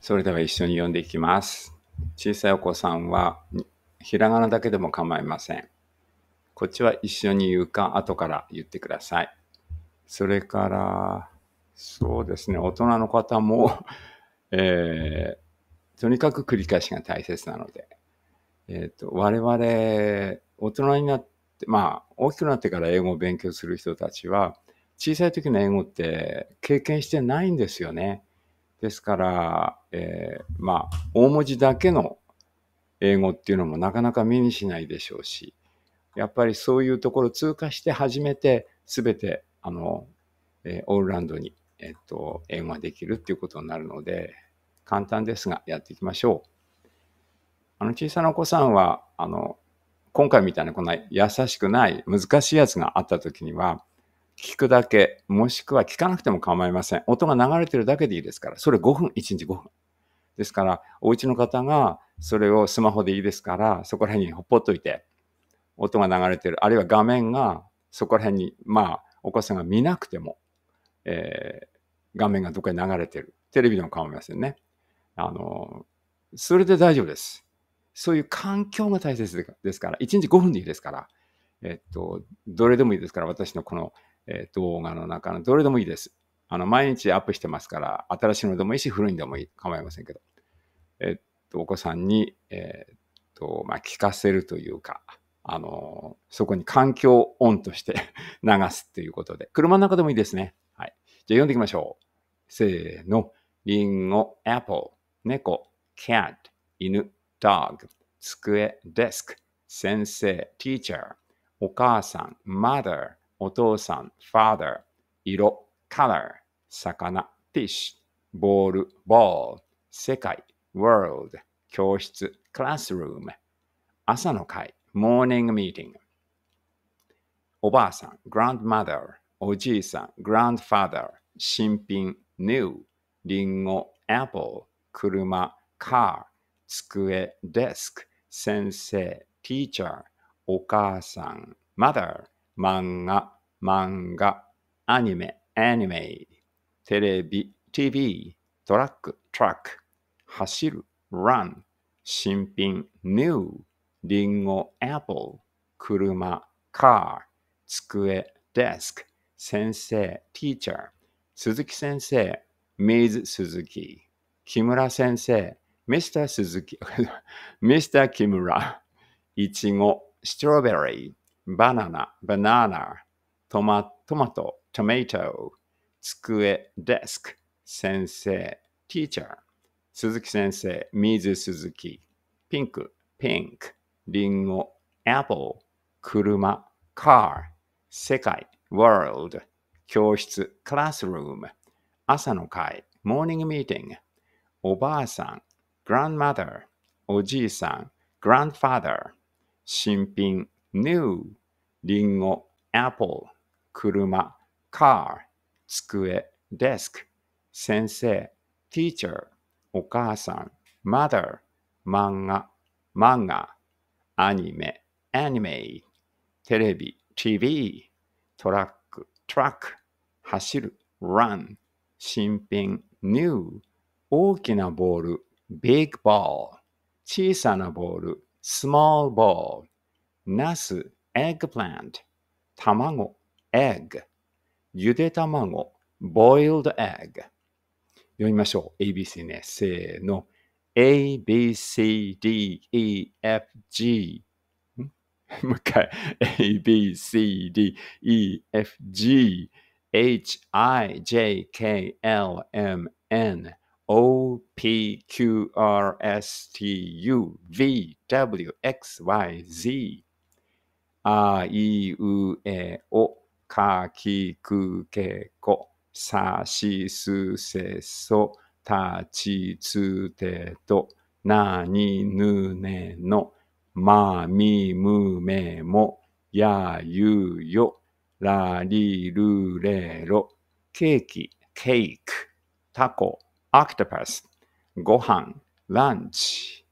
それでは一緒に読んでいきます。小さいお子さんは、ひらがなだけでも構いません。こっちは一緒に言うか、後から言ってください。それから、そうですね、大人の方も えー、とにかく繰り返しが大切なので、えっ、ー、と、我々、大人になって、まあ、大きくなってから英語を勉強する人たちは、小さい時の英語って経験してないんですよね。ですから、えー、まあ、大文字だけの英語っていうのもなかなか目にしないでしょうし、やっぱりそういうところ通過して初めて、全て、あの、えー、オールランドに、えっ、ー、と、英語ができるっていうことになるので、簡単ですが、やっていきましょう。あの、小さなお子さんは、あの、今回みたいなこんな優しくない難しいやつがあった時には、聞くだけ、もしくは聞かなくても構いません。音が流れてるだけでいいですから、それ5分、1日5分。ですから、お家の方がそれをスマホでいいですから、そこら辺にほっぽっといて、音が流れてる、あるいは画面がそこら辺に、まあ、お子さんが見なくても、えー、画面がどっかに流れてる。テレビでも構いませんね。あの、それで大丈夫です。そういう環境が大切ですから、1日5分でいいですから、えっと、どれでもいいですから、私のこのえー、動画の中のどれでもいいです。あの、毎日アップしてますから、新しいのでもいいし、古いのでもいい。構いませんけど。えっと、お子さんに、えー、っと、まあ、聞かせるというか、あの、そこに環境オンとして 流すということで。車の中でもいいですね。はい。じゃあ読んでいきましょう。せーの。りんご、アップル、猫、cat、犬、dog、机、デスク、先生、ティーチャー、お母さん、mother、お父さん、father、色、color、魚、fish、ボール、ball、世界、world、教室、classroom、朝の会、morning meeting、おばあさん、grandmother、おじいさん、grandfather、新品、new、リンゴ、apple、車、car、机、desk、先生、teacher、お母さん、mother、漫画、漫画、アニメ、アニメ、テレビ、TV、トラック、トラック、走る、run、新品、new、リンゴ、apple、車、car、机、desk、先生、teacher、鈴木先生、Ms. 鈴木、木村先生、Mr. 鈴木、Mr. 木村、いちご、ストロベリー、バナナ、バナナ、トマトトマト、トメイト、机、デスク、先生、ティーチャー、鈴木先生、水鈴木、ピンク、ピンク、リンゴ、アップル、車、カー、世界、world、教室、クラスルーム、朝の会、モーニングミーティング、おばあさん、グランマ d m おじいさん、グランファー a ー、新品、new リンゴ apple 車 car 机 desk 先生 teacher お母さん mother 漫画漫画アニメ anime テレビ TV トラック truck 走る run 新品 new 大きなボール big ball 小さなボール small ball ナス、エッグプラント。卵、エッグ。ゆで卵、boiled egg。読みましょう。ABC ね。せーの。A, B, C, D, E, F, G。もう一回。A, B, C, D, E, F, G。H, I, J, K, L, M, N。O, P, Q, R, S, T, U, V, W, X, Y, Z。あいうえおかきくけこさしすせそたちつてとなにぬねのまみむめもやゆよらりるれろケーキケークタコオクトパスごはんランチ